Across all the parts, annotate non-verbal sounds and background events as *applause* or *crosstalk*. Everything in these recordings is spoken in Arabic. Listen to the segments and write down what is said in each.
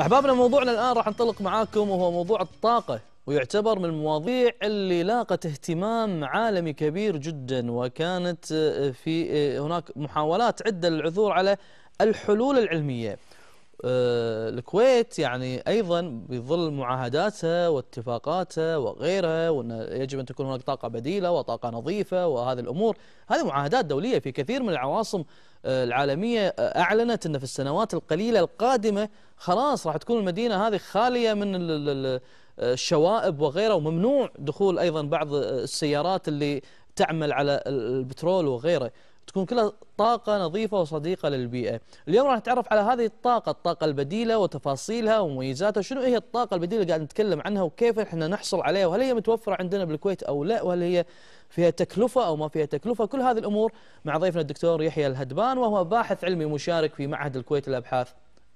احبابنا موضوعنا الان راح انطلق معاكم وهو موضوع الطاقه ويعتبر من المواضيع اللي لاقت اهتمام عالمي كبير جدا وكانت آه، في آه، هناك محاولات عده للعثور على الحلول العلميه. آه، الكويت يعني ايضا بظل معاهداتها واتفاقاتها وغيرها وان يجب ان تكون هناك طاقه بديله وطاقه نظيفه وهذه الامور، هذه معاهدات دوليه في كثير من العواصم العالمية أعلنت أن في السنوات القليلة القادمة خلاص راح تكون المدينة هذه خالية من الشوائب وغيره وممنوع دخول أيضا بعض السيارات اللي تعمل على البترول وغيره تكون كلها طاقة نظيفة وصديقة للبيئة اليوم راح نتعرف على هذه الطاقة الطاقة البديلة وتفاصيلها ومميزاتها شنو هي الطاقة البديلة اللي قاعد نتكلم عنها وكيف احنا نحصل عليها وهل هي متوفرة عندنا بالكويت أو لا وهل هي فيها تكلفة أو ما فيها تكلفة كل هذه الأمور مع ضيفنا الدكتور يحيى الهدبان وهو باحث علمي مشارك في معهد الكويت للأبحاث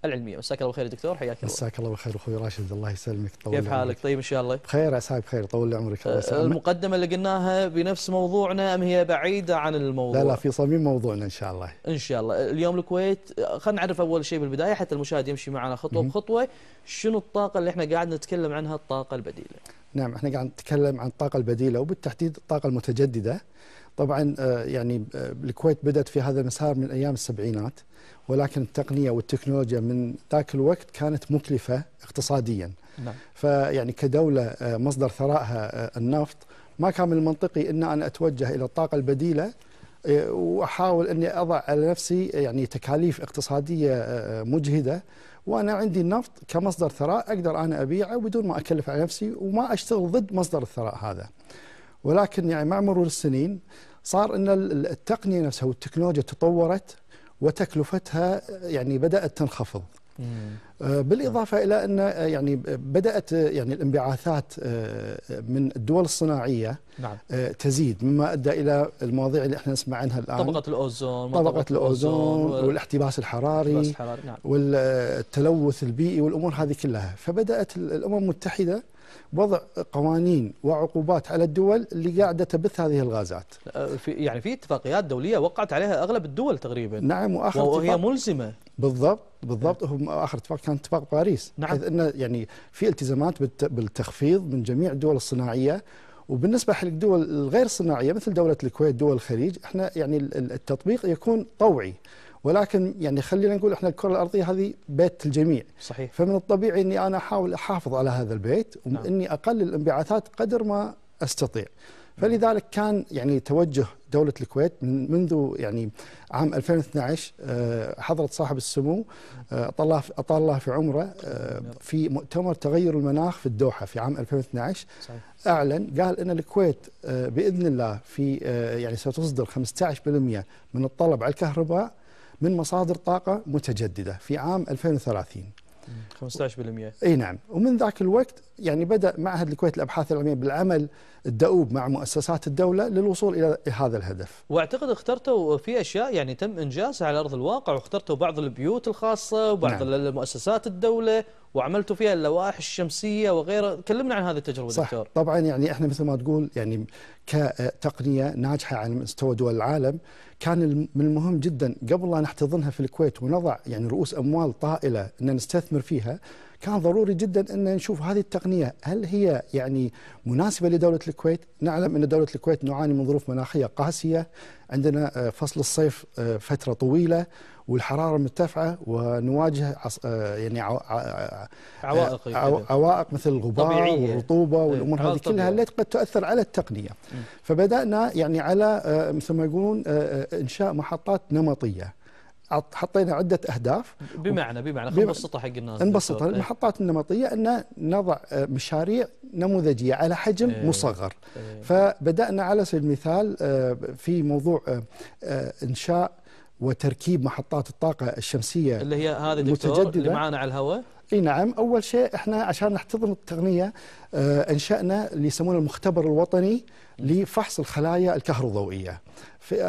العلميه مساك الله بالخير دكتور حياك الله مساك الله بالخير اخوي راشد الله يسلمك طول كيف حالك طيب ان شاء الله بخير عساك بخير طول عمرك يسلمك المقدمه اللي قلناها بنفس موضوعنا ام هي بعيده عن الموضوع لا لا في صميم موضوعنا ان شاء الله ان شاء الله اليوم الكويت خلينا نعرف اول شيء بالبدايه حتى المشاهد يمشي معنا خطوه بخطوه شنو الطاقه اللي احنا قاعد نتكلم عنها الطاقه البديله نعم احنا قاعد نتكلم عن الطاقة البديلة وبالتحديد الطاقة المتجددة طبعا آه، يعني آه، الكويت بدأت في هذا المسار من أيام السبعينات ولكن التقنية والتكنولوجيا من ذاك الوقت كانت مكلفة اقتصاديا نعم. فيعني كدولة آه، مصدر ثرائها النفط ما كان من المنطقي أن أنا أتوجه إلى الطاقة البديلة واحاول اني اضع على نفسي يعني تكاليف اقتصاديه آه، آه، مجهده وانا عندي النفط كمصدر ثراء اقدر انا ابيعه بدون ما اكلف على نفسي وما اشتغل ضد مصدر الثراء هذا. ولكن يعني مع مرور السنين صار ان التقنيه نفسها والتكنولوجيا تطورت وتكلفتها يعني بدات تنخفض آه، بالاضافه الى ان آه، يعني بدات آه، يعني الانبعاثات من الدول الصناعيه نعم. تزيد مما ادى الى المواضيع اللي احنا نسمع عنها الان طبقه الاوزون طبقه الاوزون والاحتباس الحراري, الحراري نعم. والتلوث البيئي والامور هذه كلها فبدات الامم المتحده وضع قوانين وعقوبات على الدول اللي قاعده تبث هذه الغازات. في يعني في اتفاقيات دوليه وقعت عليها اغلب الدول تقريبا. نعم واخر وهي ملزمه. بالضبط بالضبط هو اخر اتفاق كان اتفاق باريس نعم. حيث انه يعني في التزامات بالتخفيض من جميع الدول الصناعيه وبالنسبه حق الدول الغير صناعيه مثل دوله الكويت دول الخليج احنا يعني التطبيق يكون طوعي. ولكن يعني خلينا نقول احنا الكره الارضيه هذه بيت الجميع صحيح فمن الطبيعي اني انا احاول احافظ على هذا البيت واني نعم. اقلل الانبعاثات قدر ما استطيع نعم. فلذلك كان يعني توجه دولة الكويت من منذ يعني عام 2012 آه، حضرة صاحب السمو آه، أطال الله في عمره آه، نعم. في مؤتمر تغير المناخ في الدوحة في عام 2012 أعلن قال أن الكويت بإذن الله في يعني ستصدر 15% من الطلب على الكهرباء من مصادر طاقة متجددة في عام 2030 15% اي نعم ومن ذاك الوقت يعني بدا معهد الكويت للابحاث العلميه بالعمل الدؤوب مع مؤسسات الدوله للوصول الى هذا الهدف. واعتقد اخترتوا في اشياء يعني تم انجازها على ارض الواقع واخترتوا بعض البيوت الخاصه وبعض نعم. المؤسسات الدوله وعملتوا فيها اللوائح الشمسيه وغيرها، كلمنا عن هذه التجربه صح. دكتور. طبعا يعني احنا مثل ما تقول يعني كتقنيه ناجحه على مستوى دول العالم كان من المهم جدا قبل لا نحتضنها في الكويت ونضع يعني رؤوس اموال طائله ان نستثمر فيها كان ضروري جدا أن نشوف هذه التقنية هل هي يعني مناسبة لدولة الكويت نعلم أن دولة الكويت نعاني من ظروف مناخية قاسية عندنا آه، فصل الصيف آه، فترة طويلة والحرارة مرتفعة ونواجه آه، يعني عوائق عوائق مثل الغبار والرطوبة إيه، والأمور هذه كلها التي قد تؤثر على التقنية فبدأنا يعني على مثل ما يقولون إنشاء محطات نمطية حطينا عده اهداف بمعنى بمعنى خلينا نبسطها حق الناس نبسطها طيب. المحطات النمطيه ان نضع آه، مشاريع نموذجيه على حجم ايه مصغر ايه فبدانا على سبيل المثال آه، في موضوع آه، انشاء وتركيب محطات الطاقة الشمسية اللي هي هذه المتجددة اللي معانا على الهواء اي نعم اول شيء احنا عشان نحتضن التقنيه آه انشانا اللي يسمونه المختبر الوطني لفحص الخلايا الكهروضوئيه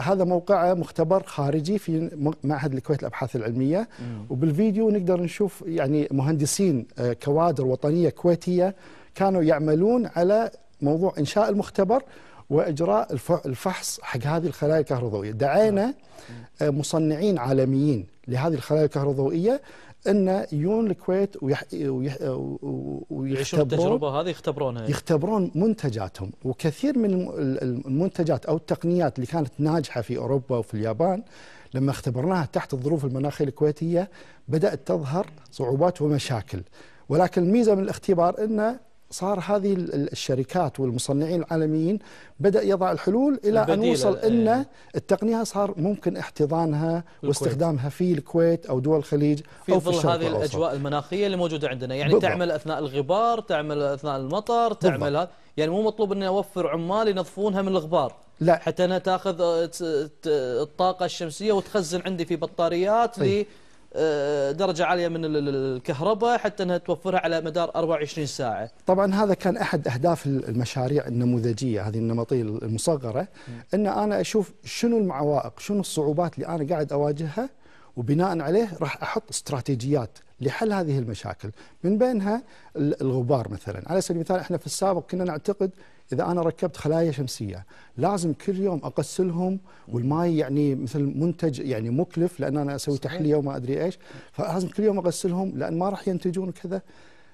هذا موقعه مختبر خارجي في معهد الكويت الابحاث العلميه مم. وبالفيديو نقدر نشوف يعني مهندسين آه، كوادر وطنيه كويتيه كانوا يعملون على موضوع انشاء المختبر واجراء الفحص حق هذه الخلايا الكهروضوئيه، دعينا آه، مصنعين عالميين لهذه الخلايا الكهروضوئيه ان يجون الكويت ويعيشون التجربه هذه يختبرونها إيه. يختبرون منتجاتهم وكثير من المنتجات او التقنيات اللي كانت ناجحه في اوروبا وفي اليابان لما اختبرناها تحت الظروف المناخيه الكويتيه بدات تظهر صعوبات ومشاكل ولكن الميزه من الاختبار انه صار هذه الشركات والمصنعين العالميين بدا يضع الحلول الى ان نوصل ان إيه. التقنيه صار ممكن احتضانها واستخدامها في الكويت او دول الخليج في او في ظل هذه الأوسط. الاجواء المناخيه اللي موجوده عندنا يعني بالضبط. تعمل اثناء الغبار تعمل اثناء المطر تعمل هذا يعني مو مطلوب اني اوفر عمال ينظفونها من الغبار لا حتى انها تاخذ الطاقه الشمسيه وتخزن عندي في بطاريات طيب. آه، درجة عالية من الكهرباء حتى أنها توفرها على مدار 24 ساعة طبعا هذا كان أحد أهداف المشاريع النموذجية هذه النمطية المصغرة أن أنا أشوف شنو المعوائق شنو الصعوبات اللي أنا قاعد أواجهها وبناء عليه راح أحط استراتيجيات لحل هذه المشاكل من بينها الغبار مثلا على سبيل المثال احنا في السابق كنا نعتقد اذا انا ركبت خلايا شمسيه لازم كل يوم اغسلهم والماي يعني مثل منتج يعني مكلف لان انا اسوي تحليه وما ادري ايش فلازم كل يوم اغسلهم لان ما راح ينتجون كذا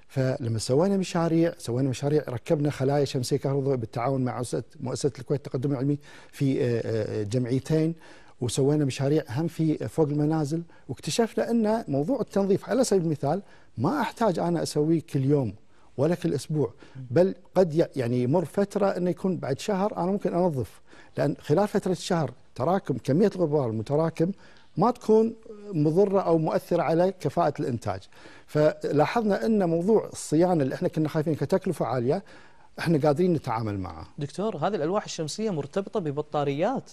فلما سوينا مشاريع سوينا مشاريع ركبنا خلايا شمسيه كهربائيه بالتعاون مع مؤسسه الكويت التقدم العلمي في آه، آه، جمعيتين وسوينا مشاريع هم في فوق المنازل واكتشفنا ان موضوع التنظيف على سبيل المثال ما احتاج انا اسويه كل يوم ولا كل اسبوع بل قد يعني يمر فتره انه يكون بعد شهر انا ممكن انظف لان خلال فتره الشهر تراكم كميه الغبار المتراكم ما تكون مضره او مؤثره على كفاءه الانتاج فلاحظنا ان موضوع الصيانه اللي احنا كنا خايفين كتكلفه عاليه احنا قادرين نتعامل معه دكتور هذه الالواح الشمسيه مرتبطه ببطاريات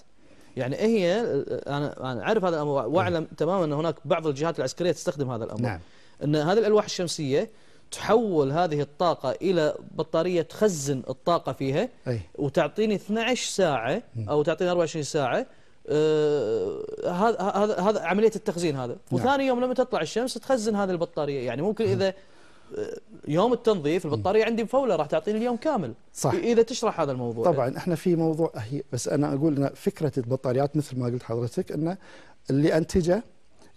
يعني إيه هي انا انا اعرف هذا الامر واعلم تماما ان هناك بعض الجهات العسكريه تستخدم هذا الامر نعم. ان هذه الالواح الشمسيه تحول هذه الطاقة إلى بطارية تخزن الطاقة فيها أي. وتعطيني 12 ساعة أو تعطيني 24 ساعة هذا آه، هذا هذا عملية التخزين هذا نعم. وثاني يوم لما تطلع الشمس تخزن هذه البطارية يعني ممكن إذا آه، يوم التنظيف البطارية عندي مفولة راح تعطيني اليوم كامل صح. إذا تشرح هذا الموضوع طبعا احنا في موضوع هي بس أنا أقول أن فكرة البطاريات مثل ما قلت حضرتك أن اللي أنتجه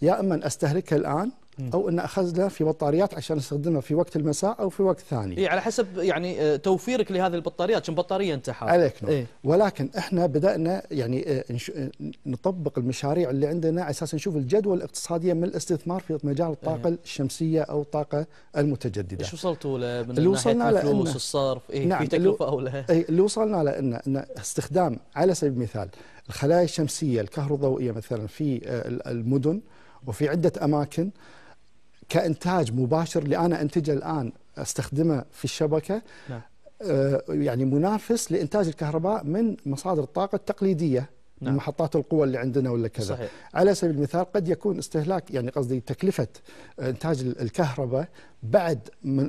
يا إما أستهلكها الآن او ان اخذنا في بطاريات عشان نستخدمها في وقت المساء او في وقت ثاني. اي على حسب يعني آه، توفيرك لهذه البطاريات، كم بطاريه انت حاط؟ عليك نور. إيه؟ ولكن احنا بدانا يعني آه، آه، نطبق المشاريع اللي عندنا على اساس نشوف الجدوى الاقتصاديه من الاستثمار في مجال إيه. الطاقه إيه؟ الشمسيه او الطاقه المتجدده. ايش وصلتوا له من اللي وصلنا له الفلوس الصرف إيه؟ نعم في تكلفه او لا؟ اي اللي وصلنا له إن, ان استخدام على سبيل المثال الخلايا الشمسيه الكهروضوئيه مثلا في المدن وفي عده اماكن كانتاج مباشر اللي انا انتجه الان استخدمه في الشبكه نعم. آه، يعني منافس لانتاج الكهرباء من مصادر الطاقه التقليديه نعم. محطات القوى اللي عندنا ولا كذا صحيح. على سبيل المثال قد يكون استهلاك يعني قصدي تكلفة إنتاج الكهرباء بعد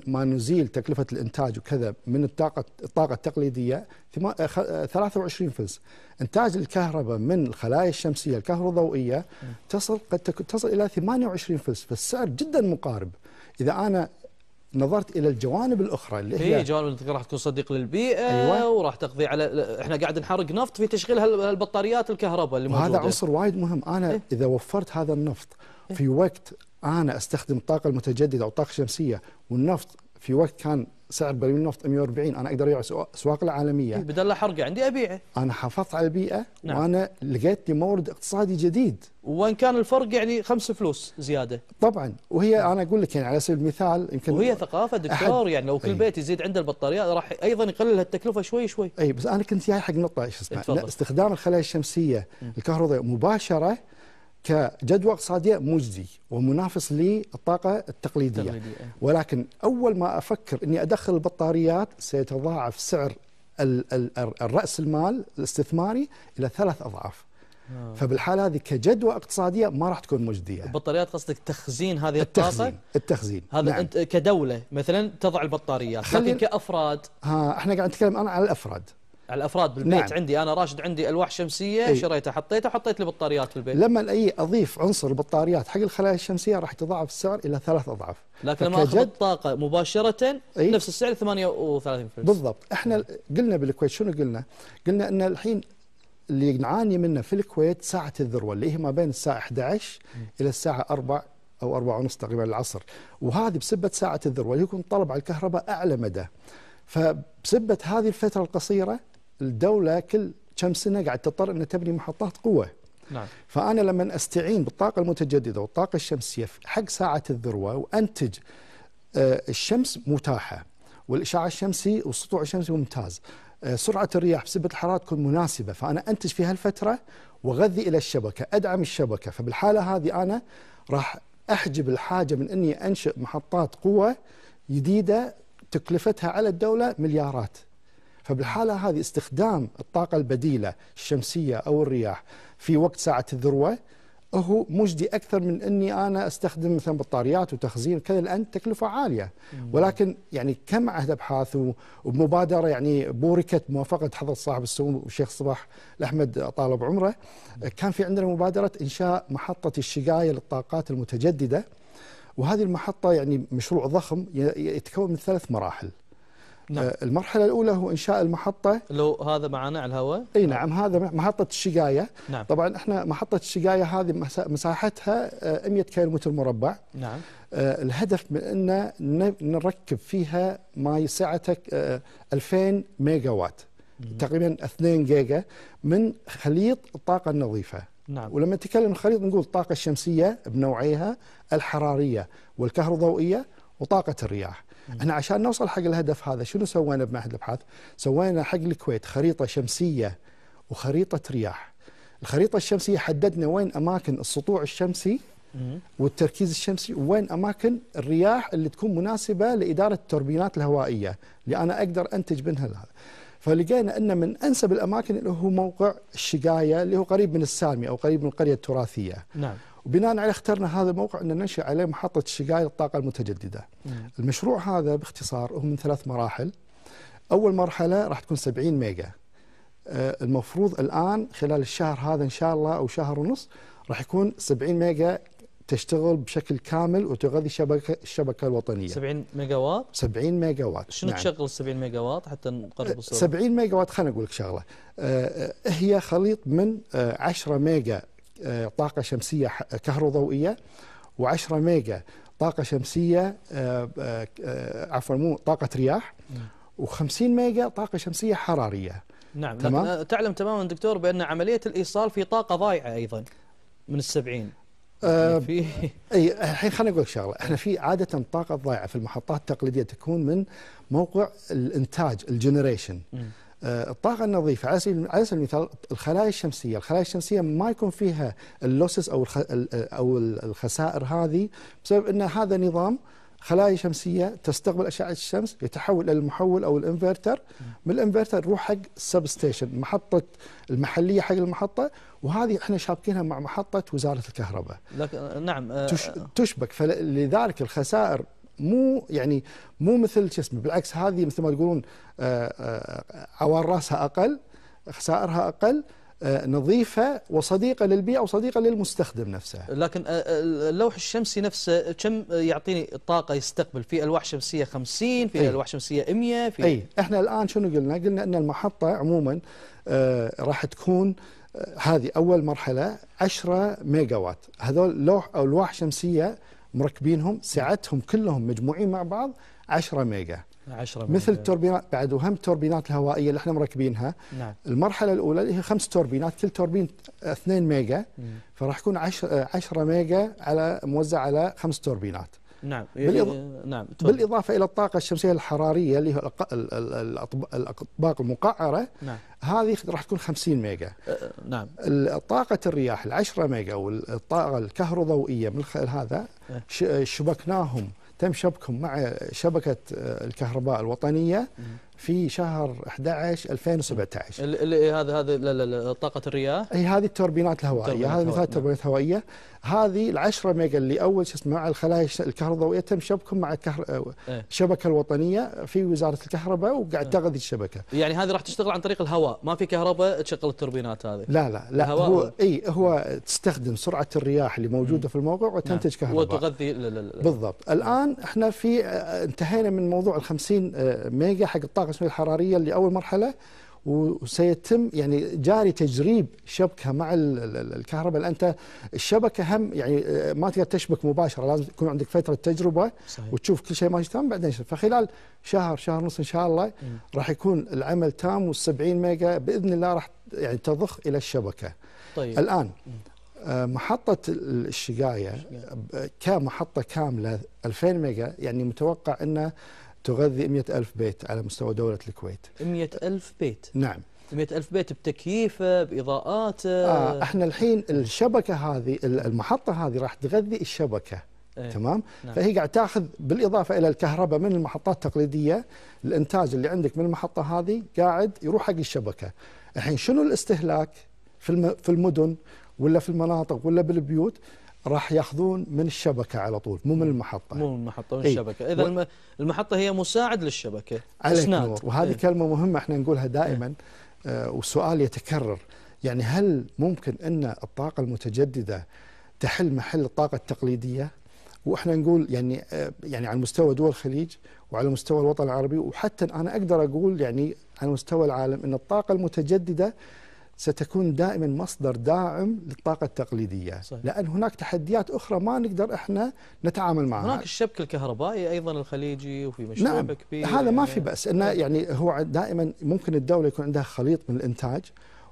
ما نزيل تكلفة الإنتاج وكذا من الطاقة الطاقة التقليدية 23 فلس إنتاج الكهرباء من الخلايا الشمسية الكهروضوئية نعم. تصل قد تصل إلى 28 فلس فالسعر جدا مقارب إذا أنا نظرت الى الجوانب الاخرى اللي هي جوانب انك راح تكون صديق للبيئه أيوة. وراح تقضي على احنا قاعد نحرق نفط في تشغيل هالبطاريات الكهرباء اللي موجوده وهذا عنصر وايد مهم انا إيه؟ اذا وفرت هذا النفط إيه. في وقت انا استخدم الطاقه المتجدده او الطاقه الشمسيه والنفط في وقت كان سعر برميل النفط 140 انا اقدر ابيع اسواق العالميه إيه، بدل حرقه عندي ابيعه انا حافظت على البيئه نعم. وانا لقيت لي مورد اقتصادي جديد وان كان الفرق يعني خمس فلوس زياده طبعا وهي نعم. انا اقول لك يعني على سبيل المثال يمكن وهي ثقافه دكتور أحد يعني لو كل إيه. بيت يزيد عنده البطاريات راح ايضا يقلل التكلفه شوي شوي اي بس انا كنت جاي حق نقطه ايش اسمها استخدام الخلايا الشمسيه الكهربائيه مباشره كجدوى اقتصاديه مجزي ومنافس للطاقه التقليديه التقليدية. ولكن اول ما افكر اني ادخل البطاريات سيتضاعف سعر الراس المال الاستثماري الى ثلاث اضعاف آه. فبالحاله هذه كجدوى اقتصاديه ما راح تكون مجديه البطاريات قصدك تخزين هذه الطاقه التخزين التخزين هذا نعم. انت كدوله مثلا تضع البطاريات لكن كافراد ها احنا قاعد نتكلم الان على الافراد الافراد بالبيت نعم. عندي انا راشد عندي الواح شمسيه ايه؟ شريتها حطيتها وحطيت لي بطاريات في البيت لما اي اضيف عنصر البطاريات حق الخلايا الشمسيه راح يتضاعف السعر الى ثلاث اضعاف لكن لما اخذ الطاقه مباشره ايه؟ نفس السعر 38% بالضبط احنا قلنا بالكويت شنو قلنا؟ قلنا ان الحين اللي نعاني منه في الكويت ساعه الذروه اللي هي ما بين الساعه 11 الى الساعه 4 او 4 ونص تقريبا العصر وهذه بسبه ساعه الذروه يكون طلب على الكهرباء اعلى مدى فبسبه هذه الفتره القصيره الدولة كل كم سنة قاعد تضطر أن تبني محطات قوة نعم. فأنا لما أستعين بالطاقة المتجددة والطاقة الشمسية حق ساعة الذروة وأنتج آه، الشمس متاحة والإشعاع الشمسي والسطوع الشمسي ممتاز آه، سرعة الرياح بسبة الحرارة تكون مناسبة فأنا أنتج في هالفترة وغذي إلى الشبكة أدعم الشبكة فبالحالة هذه أنا راح أحجب الحاجة من أني أنشئ محطات قوة جديدة تكلفتها على الدولة مليارات فبالحالة هذه استخدام الطاقة البديلة الشمسية أو الرياح في وقت ساعة الذروة هو مجدي اكثر من اني انا استخدم مثلا بطاريات وتخزين كذا لان تكلفه عاليه ولكن يعني كم عهد ابحاث وبمبادره يعني بوركت موافقه حضره صاحب السمو الشيخ صباح الاحمد طالب عمره كان في عندنا مبادره انشاء محطه الشقايه للطاقات المتجدده وهذه المحطه يعني مشروع ضخم يتكون من ثلاث مراحل نعم. آه، المرحلة الأولى هو إنشاء المحطة لو هذا معنا على الهواء أي نعم هذا محطة الشقاية نعم. طبعا إحنا محطة الشقاية هذه مساحتها 100 آه، كيلو متر مربع نعم. آه، الهدف من أن نركب فيها ما سعته 2000 ميجا وات تقريبا 2 جيجا من خليط الطاقة النظيفة نعم. ولما نتكلم خليط نقول الطاقة الشمسية بنوعيها الحرارية والكهروضوئية وطاقة الرياح احنا عشان نوصل حق الهدف هذا شنو سوينا بمعهد الابحاث؟ سوينا حق الكويت خريطه شمسيه وخريطه رياح. الخريطه الشمسيه حددنا وين اماكن السطوع الشمسي والتركيز الشمسي وين اماكن الرياح اللي تكون مناسبه لاداره التوربينات الهوائيه اللي انا اقدر انتج منها هذا. فلقينا ان من انسب الاماكن اللي هو موقع الشقايه اللي هو قريب من السالمي او قريب من القريه التراثيه. نعم. وبناء عليه اخترنا هذا الموقع ان ننشئ عليه محطه شقاية الطاقه المتجدده. مم. المشروع هذا باختصار هو من ثلاث مراحل. اول مرحله راح تكون 70 ميجا. آه، المفروض الان خلال الشهر هذا ان شاء الله او شهر ونص راح يكون 70 ميجا تشتغل بشكل كامل وتغذي شبكه الشبكه الوطنيه 70 ميجا وات 70 ميجا وات شنو نعم. تشغل 70 ميجا وات حتى نقرب الصوره 70 ميجا وات خليني اقول لك شغله آه، آه، هي خليط من 10 ميجا آه، طاقة شمسية كهروضوئية و10 ميجا طاقة شمسية آه، آه، عفوا مو طاقة رياح و50 ميجا طاقة شمسية حرارية نعم تمام؟ تعلم تماما دكتور بأن عملية الإيصال في طاقة ضايعة أيضا من السبعين يعني في *laughs* اي الحين خليني اقول لك شغله، احنا في عاده الطاقه الضائعه في المحطات التقليديه تكون من موقع الانتاج الجنريشن آه، الطاقة النظيفة على سبيل المثال الخلايا الشمسية، الخلايا الشمسية ما يكون فيها اللوسس أو آه، أو الخسائر هذه بسبب أن هذا نظام خلايا شمسية تستقبل أشعة الشمس يتحول إلى المحول أو الانفرتر من الانفرتر يروح حق السب ستيشن محطة المحلية حق المحطة وهذه احنا شابكينها مع محطة وزارة الكهرباء لكن نعم آه، تشبك فلذلك الخسائر مو يعني مو مثل شو اسمه بالعكس هذه مثل ما تقولون آه، آه، عوار راسها اقل خسائرها اقل آه، نظيفة وصديقة للبيئة وصديقة للمستخدم نفسه لكن اللوح الشمسي نفسه كم يعطيني طاقة يستقبل في ألواح شمسية 50 في ألواح شمسية 100 في أي إحنا الآن شنو قلنا قلنا أن المحطة عموما راح تكون هذه أول مرحلة 10 ميجا وات هذول لوح أو ألواح شمسية مركبينهم سعتهم كلهم مجموعين مع بعض 10 ميجا 10 ميجا مثل التوربينات بعد وهم التوربينات الهوائيه اللي احنا مركبينها نعم. المرحله الاولى اللي هي خمس توربينات كل توربين 2 ميجا مم. فراح يكون 10 ميجا على موزع على خمس توربينات نعم إيه، بالإض... إيه، إيه، نعم طبعا. بالاضافه الى الطاقه الشمسيه الحراريه اللي هو الاطباق المقعره نعم هذه راح تكون 50 ميجا أه, أه، نعم طاقه الرياح ال 10 ميجا والطاقه الكهروضوئيه من خلال هذا أه. شبكناهم تم شبكهم مع شبكه آه، الكهرباء الوطنيه أه. في شهر 11 2017 اللي هذا هذا طاقه الرياح اي هذه التوربينات الهوائيه هذه ثلاث نعم. توربينات هوائيه هذه العشرة ميجا اللي أول شو اسمه مع الخلايا الكهربائية تم شبكهم مع الكهر... الشبكة الوطنية في وزارة الكهرباء وقاعد إيه. تغذي الشبكة يعني هذه راح تشتغل عن طريق الهواء ما في كهرباء تشغل التوربينات هذه لا لا لا الهواء هو اي هو تستخدم سرعة الرياح اللي موجودة في الموقع وتنتج نعم. كهرباء وتغذي بالضبط الآن احنا في آه، انتهينا من موضوع ال 50 آه، ميجا حق الطاقة الحرارية اللي أول مرحلة وسيتم يعني جاري تجريب شبكه مع الكهرباء لان انت الشبكه هم يعني آه، ما تقدر تشبك مباشره لازم يكون عندك فتره تجربه صحيح. وتشوف كل شيء ماشي تمام بعدين فخلال شهر شهر ونص ان شاء الله راح يكون العمل تام وال70 ميجا باذن الله راح يعني تضخ الى الشبكه. طيب الان آه، محطة الشقاية كمحطة كاملة 2000 ميجا يعني متوقع أنه تغذي 100 ألف بيت على مستوى دولة الكويت 100 ألف بيت نعم 100 ألف بيت بتكييفه بإضاءاته آه احنا الحين الشبكة هذه المحطة هذه راح تغذي الشبكة أيه. تمام نعم. فهي قاعد تاخذ بالاضافه الى الكهرباء من المحطات التقليديه الانتاج اللي عندك من المحطه هذه قاعد يروح حق الشبكه الحين شنو الاستهلاك في في المدن ولا في المناطق ولا بالبيوت راح ياخذون من الشبكة على طول مو من المحطة مو من المحطة من الشبكة إذا المحطة هي مساعد للشبكة عليك إسناد. نور وهذه إيه؟ كلمة مهمة احنا نقولها دائما آه وسؤال يتكرر يعني هل ممكن أن الطاقة المتجددة تحل محل الطاقة التقليدية واحنا نقول يعني آه يعني على مستوى دول الخليج وعلى مستوى الوطن العربي وحتى انا اقدر اقول يعني على مستوى العالم ان الطاقه المتجدده ستكون دائما مصدر داعم للطاقة التقليدية صحيح. لأن هناك تحديات أخرى ما نقدر إحنا نتعامل معها هناك الشبك الكهربائي أيضا الخليجي وفي مشروع نعم. كبير هذا يعني ما في بأس إنه يعني هو دائما ممكن الدولة يكون عندها خليط من الإنتاج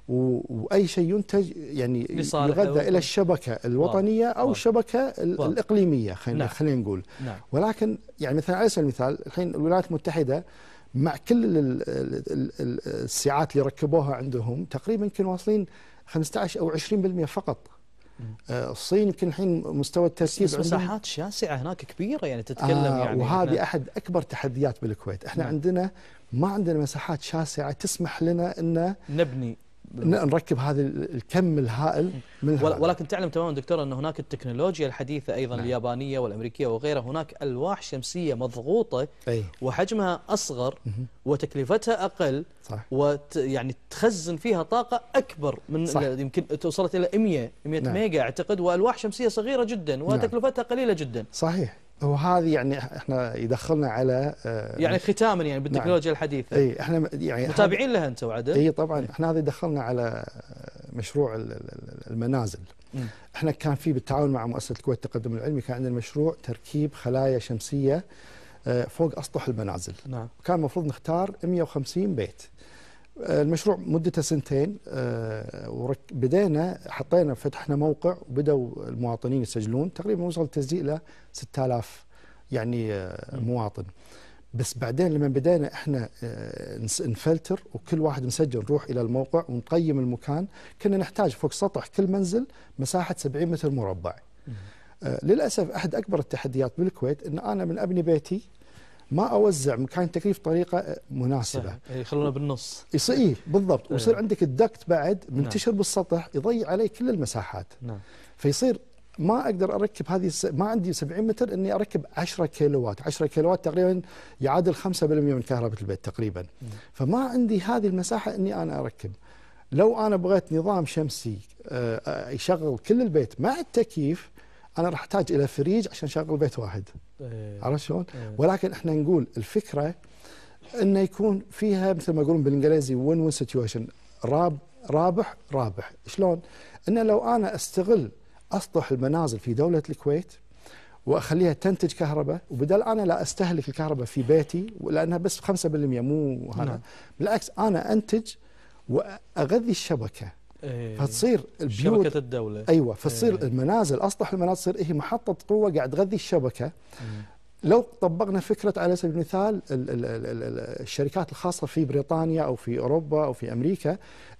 واي شيء ينتج يعني يغذى الى الشبكه الوطنيه واضح. او الشبكه واضح. الاقليميه خلينا نعم. خلينا نقول نعم. ولكن يعني مثلا على سبيل المثال الحين الولايات المتحده مع كل الساعات اللي ركبوها عندهم تقريبا يمكن واصلين 15 او 20% فقط آه، الصين يمكن الحين مستوى التركيز بس مساحات شاسعه هناك كبيره يعني تتكلم آه يعني وهذه احد اكبر تحديات بالكويت احنا نعم. عندنا ما عندنا مساحات شاسعه تسمح لنا ان نبني نركب هذا الكم الهائل إيه. من ولكن تعلم تماما دكتور أن هناك التكنولوجيا الحديثة أيضا نعم. اليابانية والأمريكية وغيرها هناك ألواح شمسية مضغوطة أي. وحجمها أصغر وتكلفتها أقل صح. وت يعني تخزن فيها طاقة أكبر من صح. يمكن وصلت إلى 100 100 نعم. ميجا أعتقد وألواح شمسية صغيرة جدا نعم. وتكلفتها قليلة جدا صحيح وهذه يعني احنا يدخلنا على آه، يعني ختاما يعني نعم. بالتكنولوجيا نعم الحديثه اي احنا يعني متابعين لها انتم عدل اي طبعا احنا هذا دخلنا على آه، مشروع المنازل م. احنا كان في بالتعاون مع مؤسسه الكويت التقدم العلمي كان عندنا مشروع تركيب خلايا شمسيه آه، فوق اسطح المنازل نعم. كان المفروض نختار 150 بيت آه، المشروع مدته سنتين آه، بدينا حطينا فتحنا موقع وبداوا المواطنين يسجلون تقريبا وصل التسجيل الى 6000 يعني آه، مواطن بس بعدين لما بدينا احنا نفلتر وكل واحد مسجل نروح الى الموقع ونقيم المكان كنا نحتاج فوق سطح كل منزل مساحه 70 متر مربع للاسف احد اكبر التحديات بالكويت ان انا من ابني بيتي ما اوزع مكان التكليف بطريقه مناسبه إيه، يخلونه بالنص يصير إيه، إيه. بالضبط ويصير عندك الدكت بعد منتشر نعم. بالسطح يضيع علي كل المساحات نعم. فيصير ما اقدر اركب هذه ما عندي 70 متر اني اركب 10 كيلوات 10 كيلوات تقريبا يعادل 5% من كهرباء البيت تقريبا نعم. فما عندي هذه المساحه اني انا اركب لو انا بغيت نظام شمسي آه، آه، يشغل كل البيت مع التكييف انا راح احتاج الى فريج عشان اشغل بيت واحد أيه. عرفت شلون؟ أيه. ولكن احنا نقول الفكره انه يكون فيها مثل ما يقولون بالانجليزي وين وين سيتويشن راب رابح رابح شلون؟ انه لو انا استغل اسطح المنازل في دوله الكويت واخليها تنتج كهرباء وبدل انا لا استهلك الكهرباء في بيتي لانها بس 5% مو هذا نعم. بالعكس انا انتج واغذي الشبكه إيه، فتصير البيوت شبكه الدوله ايوه فتصير أيه. المنازل اصلح المنازل تصير هي محطه قوه قاعد تغذي الشبكه لو طبقنا فكره على سبيل المثال الشركات الخاصه في بريطانيا او في اوروبا او في امريكا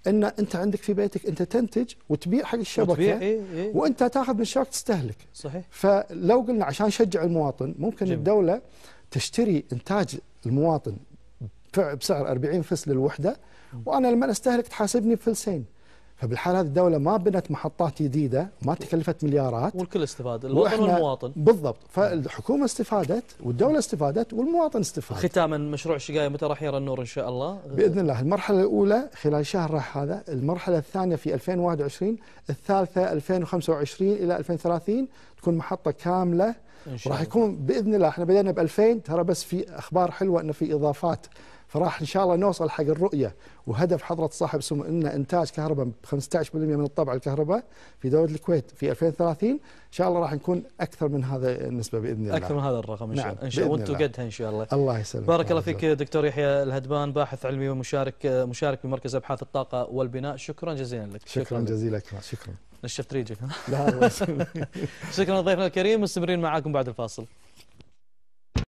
ان انت عندك في بيتك انت تنتج وتبيع حق الشبكه وتبيع إيه إيه؟ وانت تاخذ من الشبكه تستهلك صحيح فلو قلنا عشان نشجع المواطن ممكن الدوله تشتري انتاج المواطن بسعر 40 فلس للوحده وانا لما استهلك تحاسبني بفلسين فبالحال هذه الدولة ما بنت محطات جديدة ما تكلفت مليارات والكل استفاد الوطن والمواطن بالضبط فالحكومة استفادت والدولة استفادت والمواطن استفاد ختاما مشروع الشقاية متى راح يرى النور إن شاء الله بإذن الله المرحلة الأولى خلال شهر راح هذا المرحلة الثانية في 2021 الثالثة 2025 إلى 2030 تكون محطة كاملة راح يكون باذن الله احنا بدينا ب 2000 ترى بس في اخبار حلوه انه في اضافات فراح ان شاء الله نوصل حق الرؤيه وهدف حضره صاحب سمو ان انتاج كهرباء ب 15% من الطبع الكهرباء في دوله الكويت في 2030 ان شاء الله راح نكون اكثر من هذا النسبه باذن الله اكثر من هذا الرقم ان شاء نعم، الله نعم. ان شاء الله وانتم قدها ان شاء الله الله يسلمك بارك الله فيك دكتور يحيى الهدبان باحث علمي ومشارك مشارك بمركز ابحاث الطاقه والبناء شكرا جزيلا لك شكرا, شكرا جزيلا لك شكرا نشفت ريجك لا *laughs* شكرا لضيفنا الكريم مستمرين معاكم بعد الفاصل